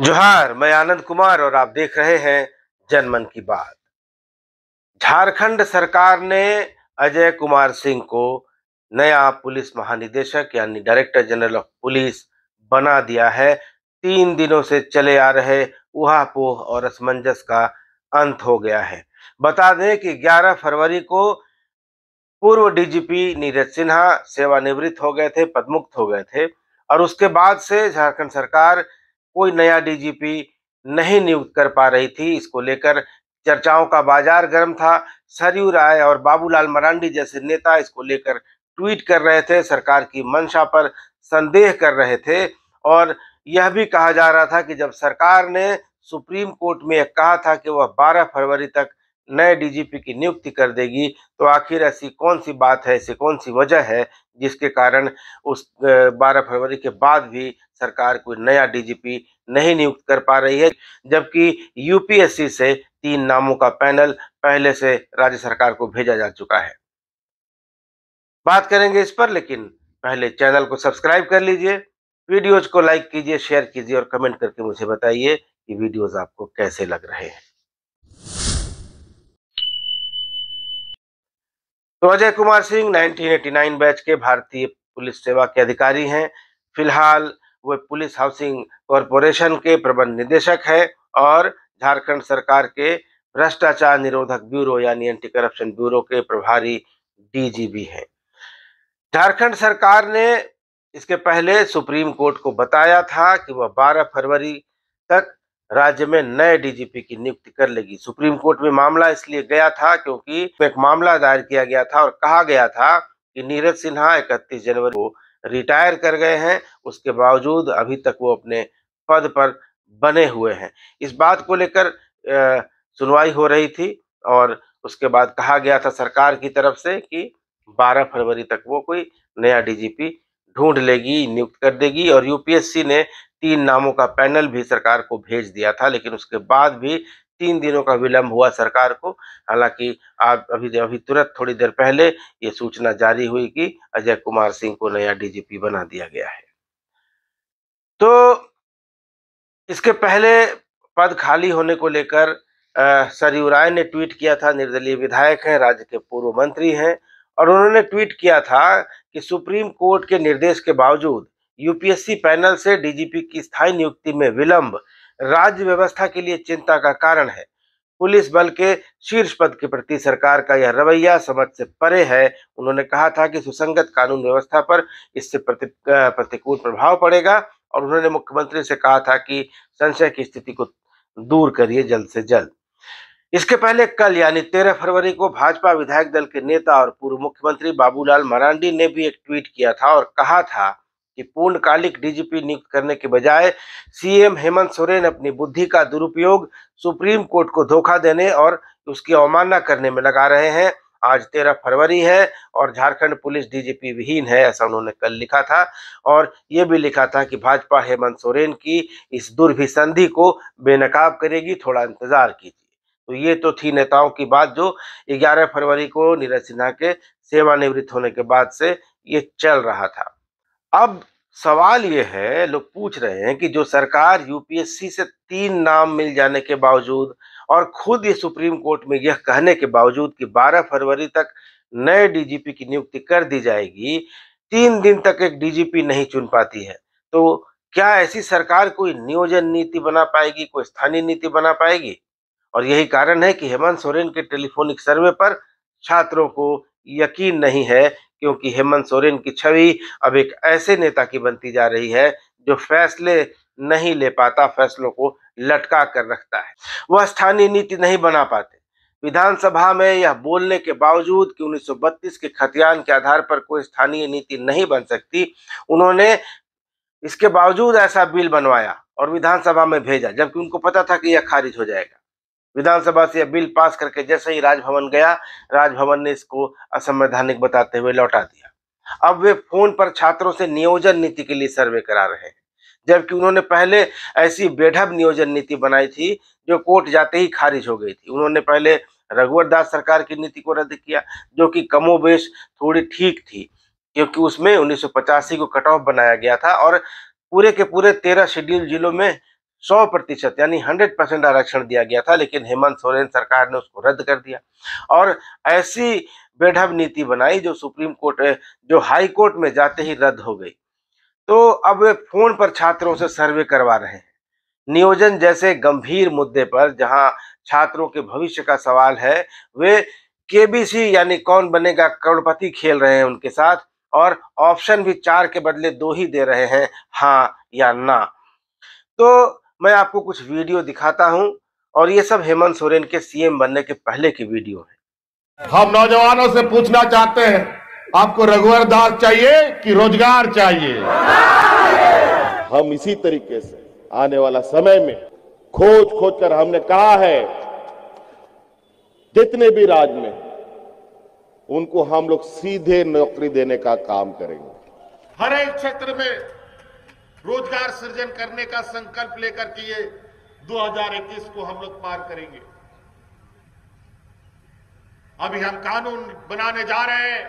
जोहार मैं आनंद कुमार और आप देख रहे हैं जनमन की बात झारखंड सरकार ने अजय कुमार सिंह को नया पुलिस महानिदेशक यानी डायरेक्टर जनरल ऑफ पुलिस बना दिया है तीन दिनों से चले आ रहे उहापोह और असमंजस का अंत हो गया है बता दें कि 11 फरवरी को पूर्व डीजीपी नीरज सिन्हा सेवानिवृत्त हो गए थे पदमुक्त हो गए थे और उसके बाद से झारखंड सरकार कोई नया डीजीपी नहीं नियुक्त कर पा रही थी इसको लेकर चर्चाओं का बाजार गर्म था सरयू राय और बाबूलाल मरांडी जैसे नेता इसको लेकर ट्वीट कर रहे थे सरकार की मंशा पर संदेह कर रहे थे और यह भी कहा जा रहा था कि जब सरकार ने सुप्रीम कोर्ट में कहा था कि वह 12 फरवरी तक नए डीजीपी की नियुक्ति कर देगी तो आखिर ऐसी कौन सी बात है ऐसी कौन सी वजह है जिसके कारण उस 12 फरवरी के बाद भी सरकार कोई नया डीजीपी नहीं नियुक्त कर पा रही है जबकि यूपीएससी से तीन नामों का पैनल पहले से राज्य सरकार को भेजा जा चुका है बात करेंगे इस पर लेकिन पहले चैनल को सब्सक्राइब कर लीजिए वीडियोज को लाइक कीजिए शेयर कीजिए और कमेंट करके मुझे बताइए कि वीडियोज आपको कैसे लग रहे हैं तो अजय कुमार सिंह 1989 बैच के भारतीय पुलिस सेवा के अधिकारी हैं फिलहाल वे पुलिस हाउसिंग कॉरपोरेशन के प्रबंध निदेशक हैं और झारखंड सरकार के भ्रष्टाचार निरोधक ब्यूरो यानी एंटी करप्शन ब्यूरो के प्रभारी डीजीबी हैं झारखंड सरकार ने इसके पहले सुप्रीम कोर्ट को बताया था कि वह 12 फरवरी तक राज्य में नए डीजीपी की नियुक्ति कर लेगी सुप्रीम कोर्ट में मामला इसलिए गया था क्योंकि एक मामला दायर किया गया था और कहा गया था कि नीरज सिन्हा इकतीस जनवरी को रिटायर कर गए हैं उसके बावजूद अभी तक वो अपने पद पर बने हुए हैं इस बात को लेकर सुनवाई हो रही थी और उसके बाद कहा गया था सरकार की तरफ से कि 12 फरवरी तक वो कोई नया डीजीपी ढूंढ लेगी नियुक्त कर देगी और यूपीएससी ने तीन नामों का पैनल भी सरकार को भेज दिया था लेकिन उसके बाद भी तीन दिनों का विलंब हुआ सरकार को हालांकि आप अभी अभी तुरंत थोड़ी देर पहले ये सूचना जारी हुई कि अजय कुमार सिंह को नया डीजीपी बना दिया गया है तो इसके पहले पद खाली होने को लेकर सरयू राय ने ट्वीट किया था निर्दलीय विधायक हैं राज्य के पूर्व मंत्री हैं और उन्होंने ट्वीट किया था कि सुप्रीम कोर्ट के निर्देश के बावजूद यूपीएससी पैनल से डीजीपी की स्थायी नियुक्ति में विलंब राज्य व्यवस्था के लिए चिंता का कारण है पुलिस बल के शीर्ष पद के प्रति सरकार का यह रवैया समझ से परे है उन्होंने कहा था कि सुसंगत कानून व्यवस्था पर इससे प्रति, प्रतिकूल प्रभाव पड़ेगा और उन्होंने मुख्यमंत्री से कहा था कि संशय की स्थिति को दूर करिए जल्द से जल्द इसके पहले कल यानी तेरह फरवरी को भाजपा विधायक दल के नेता और पूर्व मुख्यमंत्री बाबूलाल मरांडी ने भी एक ट्वीट किया था और कहा था कि पूर्णकालिक डीजीपी नियुक्त करने के बजाय सीएम हेमंत सोरेन अपनी बुद्धि का दुरुपयोग सुप्रीम कोर्ट को धोखा देने और उसकी अवमानना करने में लगा रहे हैं आज तेरह फरवरी है और झारखंड पुलिस डीजीपी विहीन है ऐसा उन्होंने कल लिखा था और ये भी लिखा था कि भाजपा हेमंत सोरेन की इस दुर्भिसंधि को बेनकाब करेगी थोड़ा इंतजार कीजिए तो ये तो थी नेताओं की बात जो 11 फरवरी को नीरज सिन्हा के सेवानिवृत्त होने के बाद से ये चल रहा था अब सवाल ये है लोग पूछ रहे हैं कि जो सरकार यूपीएससी से तीन नाम मिल जाने के बावजूद और खुद ये सुप्रीम कोर्ट में यह कहने के बावजूद कि 12 फरवरी तक नए डीजीपी की नियुक्ति कर दी जाएगी तीन दिन तक एक डीजीपी नहीं चुन पाती है तो क्या ऐसी सरकार कोई नियोजन नीति बना पाएगी कोई स्थानीय नीति बना पाएगी और यही कारण है कि हेमंत सोरेन के टेलीफोनिक सर्वे पर छात्रों को यकीन नहीं है क्योंकि हेमंत सोरेन की छवि अब एक ऐसे नेता की बनती जा रही है जो फैसले नहीं ले पाता फैसलों को लटका कर रखता है वह स्थानीय नीति नहीं बना पाते विधानसभा में यह बोलने के बावजूद कि 1932 के खतियान के आधार पर कोई स्थानीय नीति नहीं बन सकती उन्होंने इसके बावजूद ऐसा बिल बनवाया और विधानसभा में भेजा जबकि उनको पता था कि यह खारिज हो जाएगा विधानसभा से बिल पास करके जैसे ही राजभवन गया राजभवन ने इसको असंवैधानिक बताते हुए लौटा दिया अब वे फोन पर छात्रों से नियोजन नीति के लिए सर्वे करा रहे हैं जबकि उन्होंने पहले ऐसी बेढब नियोजन नीति बनाई थी जो कोर्ट जाते ही खारिज हो गई थी उन्होंने पहले रघुवर दास सरकार की नीति को रद्द किया जो कि कमोबेश थोड़ी ठीक थी क्योंकि उसमें उन्नीस को कट ऑफ बनाया गया था और पूरे के पूरे तेरह शेड्यूल जिलों में सौ प्रतिशत यानी हंड्रेड परसेंट आरक्षण दिया गया था लेकिन हेमंत सोरेन सरकार ने उसको रद्द कर दिया और ऐसी बेढब नीति बनाई जो सुप्रीम कोर्ट जो हाई कोर्ट में जाते ही रद्द हो गई तो अब वे फोन पर छात्रों से सर्वे करवा रहे हैं नियोजन जैसे गंभीर मुद्दे पर जहां छात्रों के भविष्य का सवाल है वे केबीसी यानी कौन बनेगा करोड़पति खेल रहे हैं उनके साथ और ऑप्शन भी चार के बदले दो ही दे रहे हैं हाँ या ना तो मैं आपको कुछ वीडियो दिखाता हूँ और ये सब हेमंत सोरेन के सीएम बनने के पहले की वीडियो है हम नौजवानों से पूछना चाहते हैं आपको रघुवर दास चाहिए कि रोजगार चाहिए हम इसी तरीके से आने वाला समय में खोज खोज कर हमने कहा है जितने भी राज्य में उनको हम लोग सीधे नौकरी देने का काम करेंगे हर एक क्षेत्र में रोजगार सृजन करने का संकल्प लेकर के ये 2021 को हम लोग पार करेंगे अभी हम कानून बनाने जा रहे हैं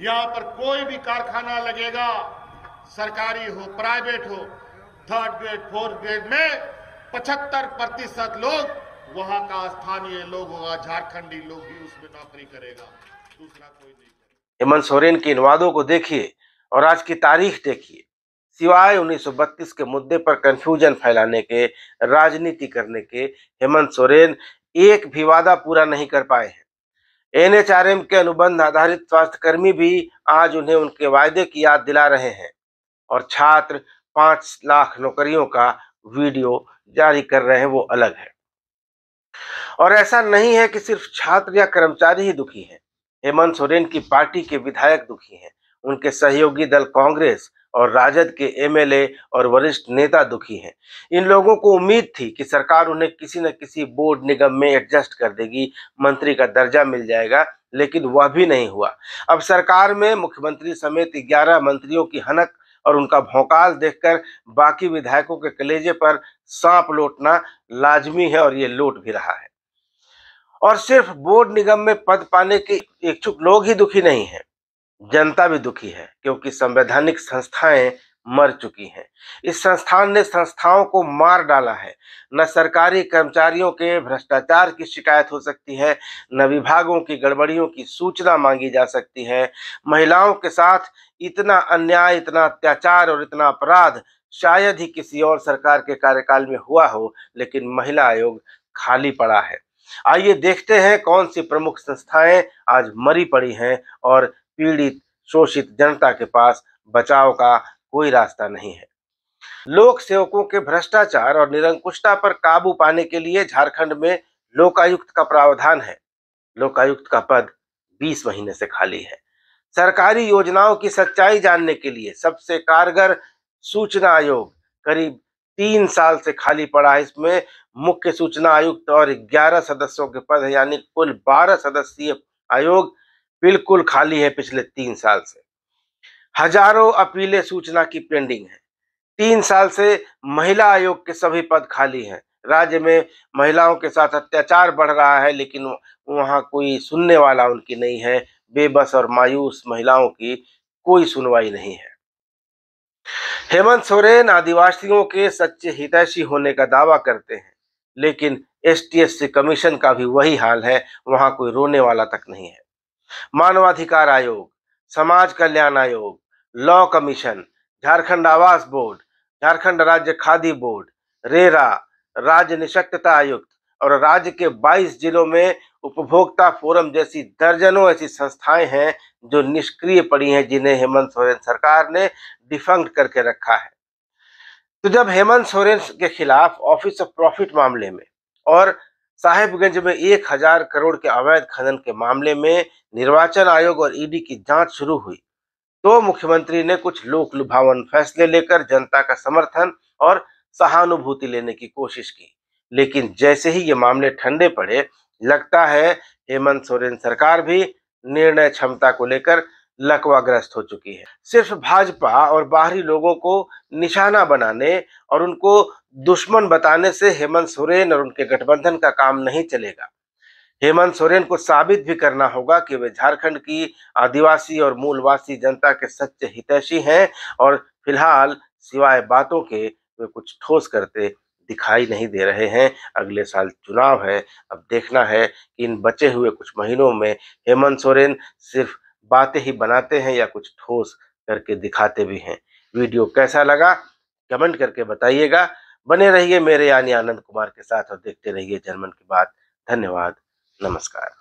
यहां पर कोई भी कारखाना लगेगा सरकारी हो प्राइवेट हो थर्ड ग्रेड फोर्थ ग्रेड में 75 प्रतिशत लोग वहां का स्थानीय लोग होगा झारखंडी लोग भी उसमें नौकरी करेगा दूसरा कोई नहीं हेमंत सोरेन के इन वादों को देखिए और आज की तारीख देखिए सिवाय 1932 के मुद्दे पर कन्फ्यूजन फैलाने के राजनीति करने के हेमंत सोरेन एक भी वादा पूरा नहीं कर पाए हैं एनएचआरएम के अनुबंध आधारित स्वास्थ्यकर्मी भी आज उन्हें उनके वायदे की याद दिला रहे हैं और छात्र पांच लाख नौकरियों का वीडियो जारी कर रहे हैं वो अलग है और ऐसा नहीं है कि सिर्फ छात्र या कर्मचारी ही दुखी हैं हेमंत सोरेन की पार्टी के विधायक दुखी हैं उनके सहयोगी दल कांग्रेस और राजद के एमएलए और वरिष्ठ नेता दुखी हैं इन लोगों को उम्मीद थी कि सरकार उन्हें किसी न किसी बोर्ड निगम में एडजस्ट कर देगी मंत्री का दर्जा मिल जाएगा लेकिन वह भी नहीं हुआ अब सरकार में मुख्यमंत्री समेत ग्यारह मंत्रियों की हनक और उनका भौकाल देखकर बाकी विधायकों के कलेजे पर सांप लौटना लाजमी है और ये लौट भी रहा है और सिर्फ बोर्ड निगम में पद पाने के इच्छुक लोग ही दुखी नहीं हैं जनता भी दुखी है क्योंकि संवैधानिक संस्थाएं मर चुकी हैं इस संस्थान ने संस्थाओं को मार डाला है न सरकारी कर्मचारियों के भ्रष्टाचार की शिकायत हो सकती है न विभागों की गड़बड़ियों की सूचना मांगी जा सकती है महिलाओं के साथ इतना अन्याय इतना अत्याचार और इतना अपराध शायद ही किसी और सरकार के कार्यकाल में हुआ हो लेकिन महिला आयोग खाली पड़ा है आइए देखते हैं कौन सी प्रमुख संस्थाएं आज मरी पड़ी हैं और पीड़ित शोषित जनता के पास बचाव का कोई रास्ता नहीं है लोक सेवकों के भ्रष्टाचार और निरंकुशता पर काबू पाने के लिए झारखंड में लोकायुक्त का प्रावधान है लोकायुक्त का पद 20 महीने से खाली है सरकारी योजनाओं की सच्चाई जानने के लिए सबसे कारगर सूचना आयोग करीब तीन साल से खाली पड़ा है इसमें मुख्य सूचना आयुक्त और 11 सदस्यों के पद यानी कुल 12 सदस्यीय आयोग बिल्कुल खाली है पिछले तीन साल से हजारों अपीले सूचना की पेंडिंग है तीन साल से महिला आयोग के सभी पद खाली हैं राज्य में महिलाओं के साथ अत्याचार बढ़ रहा है लेकिन वहाँ कोई सुनने वाला उनकी नहीं है बेबस और मायूस महिलाओं की कोई सुनवाई नहीं है हेमंत सोरेन आदिवासियों के सच्चे हितैषी होने का दावा करते हैं लेकिन एसटीएससी कमीशन का भी वही हाल है वहां कोई रोने वाला तक नहीं है मानवाधिकार आयोग समाज कल्याण आयोग लॉ कमीशन झारखंड आवास बोर्ड झारखंड राज्य खादी बोर्ड रेरा राज्य निशक्तता आयुक्त और राज्य के 22 जिलों में उपभोक्ता फोरम जैसी दर्जनों ऐसी संस्थाएं हैं जो निष्क्रिय पड़ी हैं जिन्हें हेमंत सोरेन सरकार ने डिफंक्ट करके रखा है तो जब हेमंत सोरेन के खिलाफ ऑफिस ऑफ प्रॉफिट मामले में और साहेबगंज में एक हजार करोड़ के अवैध खनन के मामले में निर्वाचन आयोग और ईडी की जांच शुरू हुई तो मुख्यमंत्री ने कुछ लोक लुभावन फैसले लेकर जनता का समर्थन और सहानुभूति लेने की कोशिश की लेकिन जैसे ही ये मामले ठंडे पड़े लगता है हेमंत सोरेन सरकार भी निर्णय क्षमता को लेकर लकवाग्रस्त हो चुकी है सिर्फ भाजपा और बाहरी लोगों को निशाना बनाने और उनको दुश्मन बताने से हेमंत सोरेन और उनके गठबंधन का काम नहीं चलेगा हेमंत सोरेन को साबित भी करना होगा कि वे झारखंड की आदिवासी और मूलवासी जनता के सच्चे हितैषी हैं और फिलहाल सिवाय बातों के वे कुछ ठोस करते दिखाई नहीं दे रहे हैं अगले साल चुनाव है अब देखना है कि इन बचे हुए कुछ महीनों में हेमंत सोरेन सिर्फ बातें ही बनाते हैं या कुछ ठोस करके दिखाते भी हैं वीडियो कैसा लगा कमेंट करके बताइएगा बने रहिए मेरे यानी आनंद कुमार के साथ और देखते रहिए जर्मन की बात धन्यवाद नमस्कार